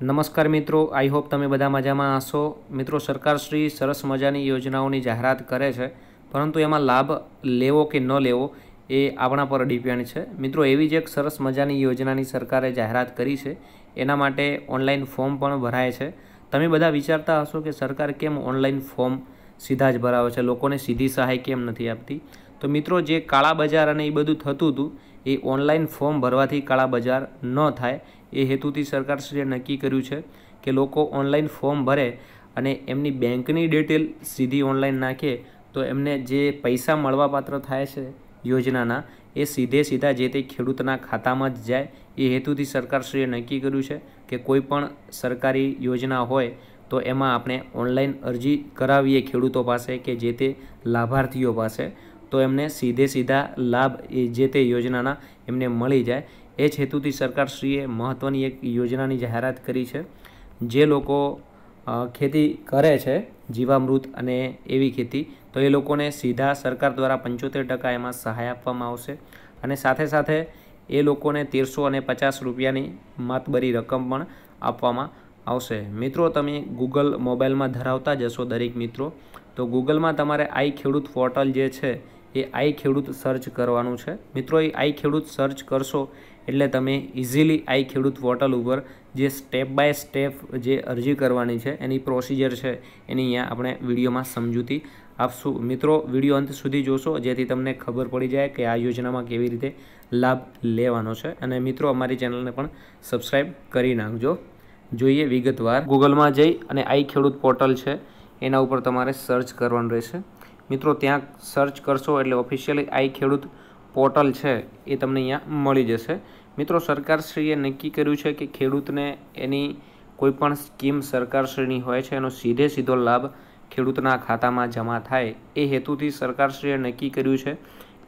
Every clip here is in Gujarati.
નમસ્કાર મિત્રો આઈ હોપ તમે બધા મજામાં હશો મિત્રો સરકારશ્રી સરસ મજાની યોજનાઓની જાહેરાત કરે છે પરંતુ એમાં લાભ લેવો કે ન લેવો એ આપણા પર ડિપેન્ડ છે મિત્રો એવી જ એક સરસ મજાની યોજનાની સરકારે જાહેરાત કરી છે એના માટે ઓનલાઈન ફોર્મ પણ ભરાય છે તમે બધા વિચારતા હશો કે સરકાર કેમ ઓનલાઈન ફોર્મ સીધા જ ભરાવે છે લોકોને સીધી સહાય કેમ નથી આપતી તો મિત્રો જે કાળા બજાર અને એ બધું થતું હતું એ ઓનલાઈન ફોર્મ ભરવાથી કાળા બજાર ન થાય એ હેતુથી સરકારશ્રીએ નક્કી કર્યું છે કે લોકો ઓનલાઈન ફોર્મ ભરે અને એમની બેંકની ડિટેલ સીધી ઓનલાઈન નાખે તો એમને જે પૈસા મળવાપાત્ર થાય છે યોજનાના એ સીધે સીધા જે તે ખેડૂતના ખાતામાં જ જાય એ હેતુથી સરકારશ્રીએ નક્કી કર્યું છે કે કોઈ પણ સરકારી યોજના હોય તો એમાં આપણે ઓનલાઈન અરજી કરાવીએ ખેડૂતો પાસે કે જે તે લાભાર્થીઓ પાસે તો એમને સીધે સીધા લાભ એ જે તે યોજનાના એમને મળી જાય એ જ હેતુથી સરકારશ્રીએ મહત્ત્વની એક યોજનાની જાહેરાત કરી છે જે લોકો ખેતી કરે છે જીવામૃત અને એવી ખેતી તો એ લોકોને સીધા સરકાર દ્વારા પંચોતેર ટકા એમાં સહાય આપવામાં આવશે અને સાથે સાથે એ લોકોને તેરસો અને પચાસ રૂપિયાની માતબરી રકમ પણ આપવામાં આવશે મિત્રો તમે ગૂગલ મોબાઈલમાં ધરાવતા જશો દરેક મિત્રો તો ગૂગલમાં તમારે આઈ ખેડૂત પોર્ટલ જે છે એ આઈ ખેડૂત સર્ચ કરવાનું છે મિત્રો એ આઈ ખેડૂત સર્ચ કરશો એટલે તમે ઇઝીલી આઈ ખેડૂત પોર્ટલ ઉપર જે સ્ટેપ બાય સ્ટેપ જે અરજી કરવાની છે એની પ્રોસિજર છે એની અહીંયા આપણે વિડીયોમાં સમજૂતી આપશું મિત્રો વિડીયો અંત સુધી જોશો જેથી તમને ખબર પડી જાય કે આ યોજનામાં કેવી રીતે લાભ લેવાનો છે અને મિત્રો અમારી ચેનલને પણ સબસ્ક્રાઈબ કરી નાખજો જોઈએ વિગતવાર ગૂગલમાં જઈ અને આઈ ખેડૂત પોર્ટલ છે એના ઉપર તમારે સર્ચ કરવાનું રહેશે મિત્રો ત્યાં સર્ચ કરશો એટલે ઓફિશિયલી આઈ ખેડૂત પોર્ટલ છે એ તમને અહીંયા મળી જશે મિત્રો સરકારશ્રીએ નક્કી કર્યું છે કે ખેડૂતને એની કોઈપણ સ્કીમ સરકારશ્રીની હોય છે એનો સીધે સીધો લાભ ખેડૂતના ખાતામાં જમા થાય એ હેતુથી સરકારશ્રીએ નક્કી કર્યું છે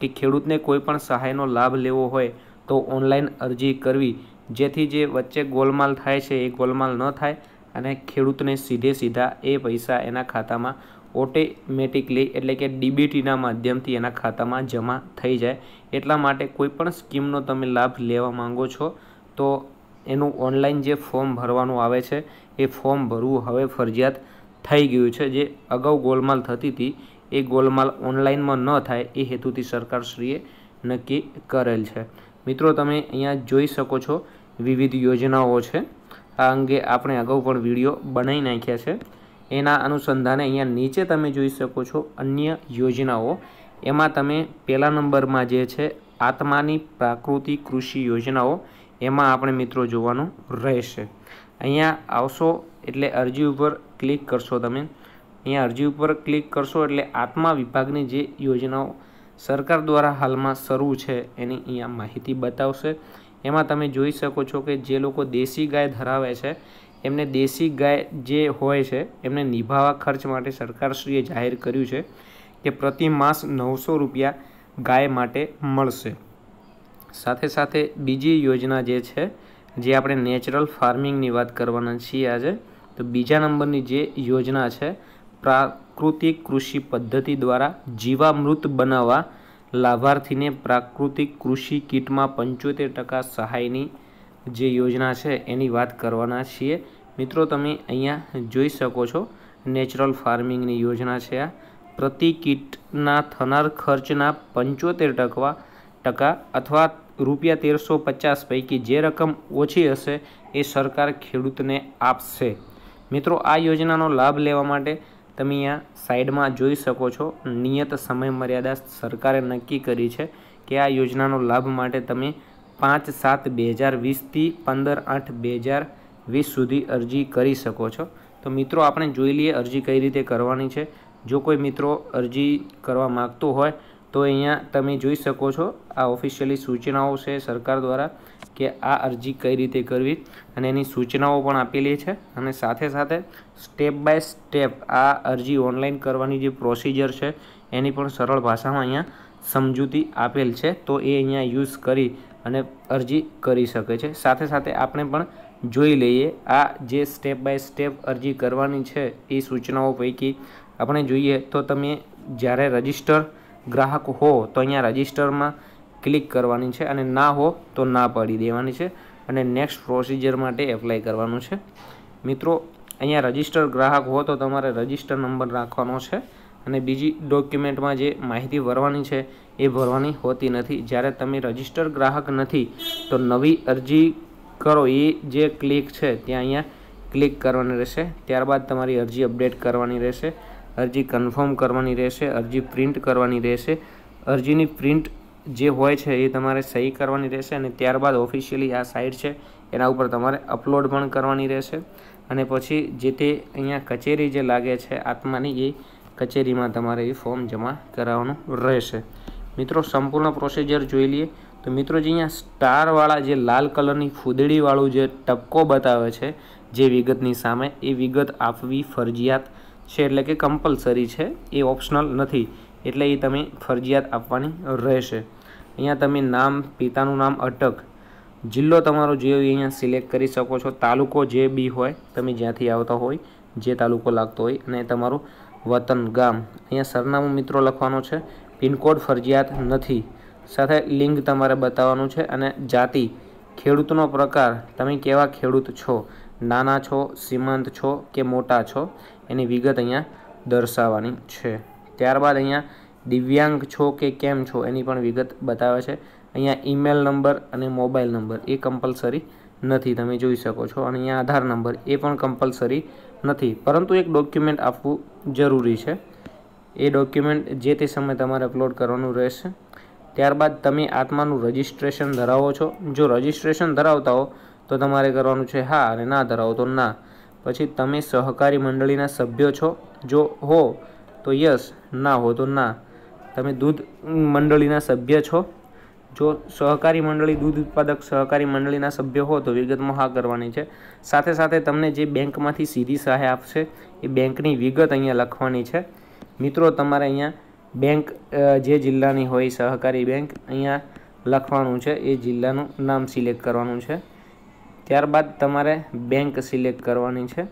કે ખેડૂતને કોઈપણ સહાયનો લાભ લેવો હોય તો ઓનલાઈન અરજી કરવી જેથી જે વચ્ચે ગોલમાલ થાય છે એ ગોલમાલ ન થાય અને ખેડૂતને સીધે સીધા એ પૈસા એના ખાતામાં ઓટોમેટિકલી એટલે કે ડીબીટીના માધ્યમથી એના ખાતામાં જમા થઈ જાય એટલા માટે કોઈપણ સ્કીમનો તમે લાભ લેવા માંગો છો તો એનું ઓનલાઈન જે ફોર્મ ભરવાનું આવે છે એ ફોર્મ ભરવું હવે ફરજિયાત થઈ ગયું છે જે અગાઉ ગોલમાલ થતી હતી એ ગોલમાલ ઓનલાઈનમાં ન થાય એ હેતુથી સરકારશ્રીએ નક્કી કરેલ છે મિત્રો તમે અહીંયા જોઈ શકો છો વિવિધ યોજનાઓ છે આ અંગે આપણે અગાઉ પણ વિડીયો બનાવી નાખ્યા છે એના અનુસંધાને અહીંયા નીચે તમે જોઈ શકો છો અન્ય યોજનાઓ એમાં તમે પહેલા નંબરમાં જે છે આત્માની પ્રાકૃતિક કૃષિ યોજનાઓ એમાં આપણે મિત્રો જોવાનું રહેશે અહીંયા આવશો એટલે અરજી ઉપર ક્લિક કરશો તમે અહીંયા અરજી ઉપર ક્લિક કરશો એટલે આત્મા વિભાગની જે યોજનાઓ સરકાર દ્વારા હાલમાં શરૂ છે એની અહીંયા માહિતી બતાવશે એમાં તમે જોઈ શકો છો કે જે લોકો દેશી ગાય ધરાવે છે એમને દેશી ગાય જે હોય છે એમને નિભાવા ખર્ચ માટે સરકારશ્રીએ જાહેર કર્યું છે કે પ્રતિ માસ નવસો રૂપિયા ગાય માટે મળશે સાથે સાથે બીજી યોજના જે છે જે આપણે નેચરલ ફાર્મિંગની વાત કરવાના છીએ આજે તો બીજા નંબરની જે યોજના છે પ્રાકૃતિક કૃષિ પદ્ધતિ દ્વારા જીવામૃત બનાવવા લાભાર્થીને પ્રાકૃતિક કૃષિ કીટમાં પંચોતેર ટકા સહાયની જે યોજના છે એની વાત કરવાના છીએ મિત્રો તમે અહીંયા જોઈ શકો છો નેચરલ ફાર્મિંગની યોજના છે આ પ્રતિ કિટના થનાર ખર્ચના પંચોતેર ટકા ટકા અથવા રૂપિયા તેરસો પચાસ પૈકી જે રકમ ઓછી હશે એ સરકાર ખેડૂતને આપશે મિત્રો આ યોજનાનો લાભ લેવા માટે તમે અહીંયા સાઈડમાં જોઈ શકો છો નિયત સમય મર્યાદા સરકારે નક્કી કરી છે કે આ યોજનાનો લાભ માટે તમે પાંચ સાત બે હજાર વીસથી પંદર આઠ બે હજાર વીસ સુધી અરજી કરી શકો છો તો મિત્રો આપણે જોઈ લઈએ અરજી કઈ રીતે કરવાની છે જો કોઈ મિત્રો અરજી કરવા માગતો હોય તો અહીંયા તમે જોઈ શકો છો આ ઓફિશિયલી સૂચનાઓ છે સરકાર દ્વારા કે આ અરજી કઈ રીતે કરવી અને એની સૂચનાઓ પણ આપેલી છે અને સાથે સાથે સ્ટેપ બાય સ્ટેપ આ અરજી ઓનલાઈન કરવાની જે પ્રોસિજર છે એની પણ સરળ ભાષામાં અહીંયા સમજૂતી આપેલ છે તો એ અહીંયા યુઝ કરી અને અરજી કરી શકે છે સાથે સાથે આપણે પણ જોઈ લઈએ આ જે સ્ટેપ બાય સ્ટેપ અરજી કરવાની છે એ સૂચનાઓ પૈકી આપણે જોઈએ તો તમે જ્યારે રજિસ્ટર ગ્રાહક હો તો અહીંયા રજિસ્ટરમાં ક્લિક કરવાની છે અને ના હો તો ના પાડી દેવાની છે અને નેક્સ્ટ પ્રોસિજર માટે એપ્લાય કરવાનું છે મિત્રો અહીંયા રજિસ્ટર ગ્રાહક હો તો તમારે રજિસ્ટર નંબર રાખવાનો છે અને બીજી ડોક્યુમેન્ટમાં જે માહિતી ભરવાની છે એ ભરવાની હોતી નથી જ્યારે તમે રજિસ્ટર ગ્રાહક નથી તો નવી અરજી કરો એ જે ક્લિક છે ત્યાં અહીંયા ક્લિક કરવાની રહેશે ત્યારબાદ તમારી અરજી અપડેટ કરવાની રહેશે અરજી કન્ફર્મ કરવાની રહેશે અરજી પ્રિન્ટ કરવાની રહેશે અરજીની પ્રિન્ટ જે હોય છે એ તમારે સહી કરવાની રહેશે અને ત્યારબાદ ઓફિશિયલી આ સાઇટ છે એના ઉપર તમારે અપલોડ પણ કરવાની રહેશે અને પછી જે તે અહીંયા કચેરી જે લાગે છે આત્માની એ કચેરીમાં તમારે એ ફોર્મ જમા કરાવવાનું રહેશે મિત્રો સંપૂર્ણ પ્રોસિજર જોઈ લઈએ તો મિત્રો જે અહીંયા સ્ટારવાળા જે લાલ કલરની ફૂદડીવાળું જે ટપકો બતાવે છે જે વિગતની સામે એ વિગત આપવી ફરજિયાત છે એટલે કે કમ્પલસરી છે એ ઓપ્શનલ નથી એટલે એ તમે ફરજિયાત આપવાની રહેશે અહીંયા તમે નામ પિતાનું નામ અટક જિલ્લો તમારો જે હોય અહીંયા સિલેક્ટ કરી શકો છો તાલુકો જે બી હોય તમે જ્યાંથી આવતા હોય જે તાલુકો લાગતો હોય અને તમારું વતન ગામ અહીંયા સરનામું મિત્રો લખવાનો છે પિનકોડ ફરજિયાત નથી સાથે લિંગ તમારે બતાવવાનું છે અને જાતિ ખેડૂતનો પ્રકાર તમે કેવા ખેડૂત છો નાના છો શ્રીમંત છો કે મોટા છો એની વિગત અહીંયા દર્શાવવાની છે ત્યારબાદ અહીંયા દિવ્યાંગ છો કે કેમ છો એની પણ વિગત બતાવે છે અહીંયા ઈમેલ નંબર અને મોબાઈલ નંબર એ કમ્પલસરી નથી તમે જોઈ શકો છો અને અહીંયા આધાર નંબર એ પણ કમ્પલસરી નથી પરંતુ એક ડોક્યુમેન્ટ આપવું જરૂરી છે એ ડોક્યુમેન્ટ જે તે સમયે તમારે અપલોડ કરવાનું રહેશે ત્યારબાદ તમે આત્માનું રજિસ્ટ્રેશન ધરાવો છો જો રજિસ્ટ્રેશન ધરાવતા હો તો તમારે કરવાનું છે હા અને ના ધરાવતો ના પછી તમે સહકારી મંડળીના સભ્યો છો જો હો તો યસ ના હો તો ના તમે દૂધ મંડળીના સભ્ય છો જો સહકારી મંડળી દૂધ ઉત્પાદક સહકારી મંડળીના સભ્ય હો તો વિગતમાં હા કરવાની છે સાથે સાથે તમને જે બેંકમાંથી સીધી સહાય આપશે એ બેંકની વિગત અહીંયા લખવાની છે મિત્રો તમારે અહીંયા બેંક જે જિલ્લાની હોય સહકારી બેંક અહીંયા લખવાનું છે એ જિલ્લાનું નામ સિલેક્ટ કરવાનું છે ત્યારબાદ તમારે બેંક સિલેક્ટ કરવાની છે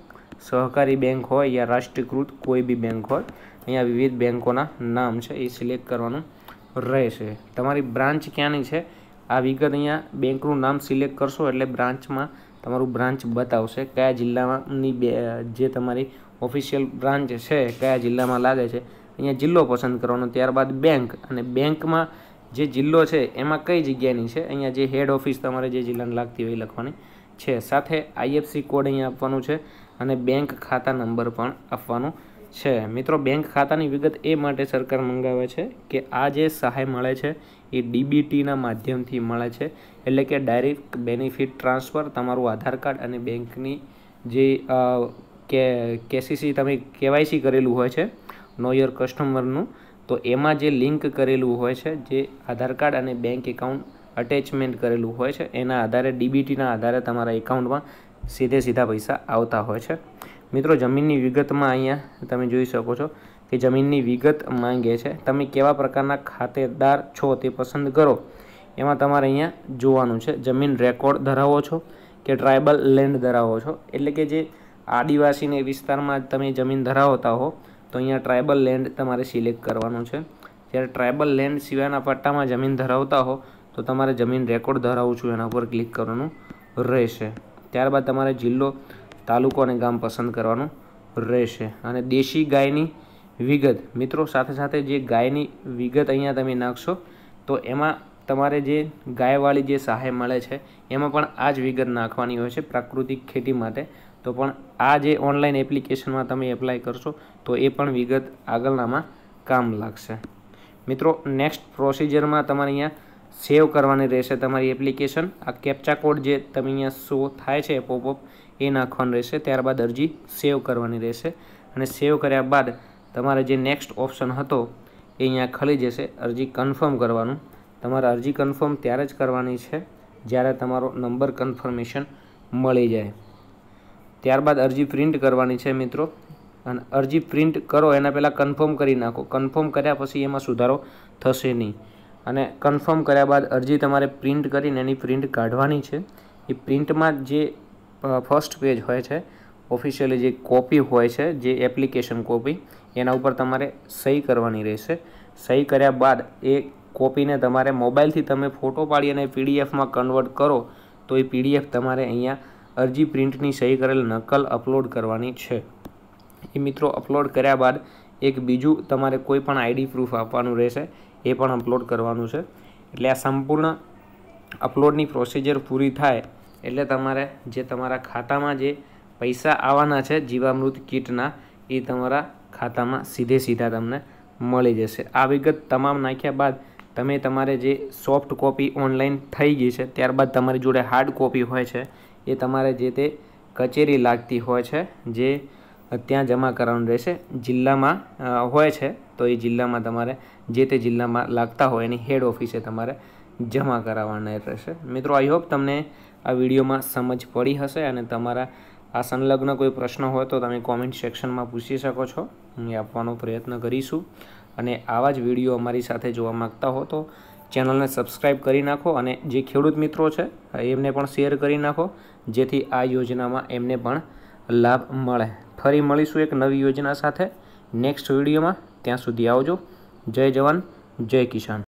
સહકારી બેંક હોય યા રાષ્ટ્રીયકૃત કોઈ બી બેંક હોય અહીંયા વિવિધ બેંકોના નામ છે એ સિલેક્ટ કરવાનું રહેશે તમારી બ્રાન્ચ ક્યાંની છે આ વિગત અહીંયા બેંકનું નામ સિલેક્ટ કરશો એટલે બ્રાન્ચમાં તમારું બ્રાન્ચ બતાવશે કયા જિલ્લામાંની બે જે તમારી ઓફિશિયલ બ્રાન્ચ છે કયા જિલ્લામાં લાગે છે અહીંયા જિલ્લો પસંદ કરવાનો ત્યારબાદ બેંક અને બેંકમાં જે જિલ્લો છે એમાં કઈ જગ્યાની છે અહીંયા જે હેડ ઓફિસ તમારે જે જિલ્લાને લાગતી હોય લખવાની છે સાથે આઈએફસી કોડ અહીંયા આપવાનું છે અને બેંક ખાતા નંબર પણ આપવાનો છે મિત્રો બેંક ખાતાની વિગત એ માટે સરકાર મંગાવે છે કે આ જે સહાય મળે છે એ ડીબીટીના માધ્યમથી મળે છે એટલે કે ડાયરેક્ટ બેનિફિટ ટ્રાન્સફર તમારું આધાર કાર્ડ અને બેંકની જે કે કેસીસી તમે કેવાયસી કરેલું હોય છે નો યોર કસ્ટમરનું તો એમાં જે લિંક કરેલું હોય છે જે આધાર કાર્ડ અને બેંક એકાઉન્ટ અટેચમેન્ટ કરેલું હોય છે એના આધારે ડીબીટીના આધારે તમારા એકાઉન્ટમાં સીધે સીધા પૈસા આવતા હોય છે મિત્રો જમીનની વિગતમાં અહીંયા તમે જોઈ શકો છો કે જમીનની વિગત માંગે છે તમે કેવા પ્રકારના ખાતેદાર છો તે પસંદ કરો એમાં તમારે અહીંયા જોવાનું છે જમીન રેકોર્ડ ધરાવો છો કે ટ્રાઇબલ લેન્ડ ધરાવો છો એટલે કે જે આદિવાસીને વિસ્તારમાં તમે જમીન ધરાવતા હો તો અહીંયા ટ્રાઇબલ લેન્ડ તમારે સિલેક્ટ કરવાનું છે જ્યારે ટ્રાઇબલ લેન્ડ સિવાયના પટ્ટામાં જમીન ધરાવતા હો તો તમારે જમીન રેકોર્ડ ધરાવું છું એના ઉપર ક્લિક કરવાનું રહેશે ત્યારબાદ તમારે જિલ્લો તાલુકો અને ગામ પસંદ કરવાનું રહેશે અને દેશી ગાયની વિગત મિત્રો સાથે સાથે જે ગાયની વિગત અહીંયા તમે નાખશો તો એમાં તમારે જે ગાયવાળી જે સહાય મળે છે એમાં પણ આ જ વિગત નાખવાની હોય છે પ્રાકૃતિક ખેતી માટે તો પણ આ જે ઓનલાઈન એપ્લિકેશનમાં તમે એપ્લાય કરશો તો એ પણ વિગત આગળનામાં કામ લાગશે મિત્રો નેક્સ્ટ પ્રોસિજરમાં તમારે અહીંયા સેવ કરવાની રહેશે તમારી એપ્લિકેશન આ કેપ્ચા કોડ જે તમે અહીંયા શો થાય છે પોપઅપ એ નાખવાનો રહેશે ત્યારબાદ અરજી સેવ કરવાની રહેશે અને સેવ કર્યા બાદ તમારે જે નેક્સ્ટ ઓપ્શન હતો એ અહીંયા ખલી જશે અરજી કન્ફર્મ કરવાનું તમારે અરજી કન્ફર્મ ત્યારે જ કરવાની છે જ્યારે તમારો નંબર કન્ફર્મેશન મળી જાય ત્યારબાદ અરજી પ્રિન્ટ કરવાની છે મિત્રો અને અરજી પ્રિન્ટ કરો એના પહેલાં કન્ફર્મ કરી નાખો કન્ફર્મ કર્યા પછી એમાં સુધારો થશે નહીં અને કન્ફર્મ કર્યા બાદ અરજી તમારે પ્રિન્ટ કરીને એની પ્રિન્ટ કાઢવાની છે એ પ્રિન્ટમાં જે ફર્સ્ટ પેજ હોય છે ઓફિશિયલી જે કોપી હોય છે જે એપ્લિકેશન કોપી એના ઉપર તમારે સહી કરવાની રહેશે સહી કર્યા બાદ એ કોપીને તમારે મોબાઈલથી તમે ફોટો પાડી અને પીડીએફમાં કન્વર્ટ કરો તો એ પીડીએફ તમારે અહીંયા અરજી પ્રિન્ટની સહી કરેલ નકલ અપલોડ કરવાની છે એ મિત્રો અપલોડ કર્યા બાદ એક બીજું તમારે કોઈ પણ આઈડી પ્રૂફ આપવાનું રહેશે એ પણ અપલોડ કરવાનું છે એટલે આ સંપૂર્ણ અપલોડની પ્રોસિજર પૂરી થાય એટલે તમારે જે તમારા ખાતામાં જે પૈસા આવવાના છે જીવામૃત કીટના એ તમારા ખાતામાં સીધે સીધા તમને મળી જશે આ વિગત તમામ નાખ્યા બાદ તમે તમારે જે સોફ્ટ કોપી ઓનલાઈન થઈ ગઈ છે ત્યારબાદ તમારી જોડે હાર્ડ કોપી હોય છે એ તમારે જે તે કચેરી લાગતી હોય છે જે ત્યાં જમા કરાવવાનું રહેશે જિલ્લામાં હોય છે તો એ જિલ્લામાં તમારે જે તે જિલ્લામાં લાગતા હોય એની હેડ ઓફિસે તમારે જમા કરાવવાના રહેશે મિત્રો આઈ હોપ તમને આ વિડીયોમાં સમજ પડી હશે અને તમારા આ સંલગ્ન કોઈ પ્રશ્ન હોય તો તમે કોમેન્ટ સેક્શનમાં પૂછી શકો છો અમે આપવાનો પ્રયત્ન કરીશું અને આવા જ વિડીયો અમારી સાથે જોવા માગતા હો તો ચેનલને સબસ્ક્રાઈબ કરી નાખો અને જે ખેડૂત મિત્રો છે એમને પણ શેર કરી નાખો જેથી આ યોજનામાં એમને પણ લાભ મળે ફરી મળીશું એક નવી યોજના સાથે નેક્સ્ટ વિડીયોમાં ત્યાં સુધી આવજો જય જવાન જય કિસાન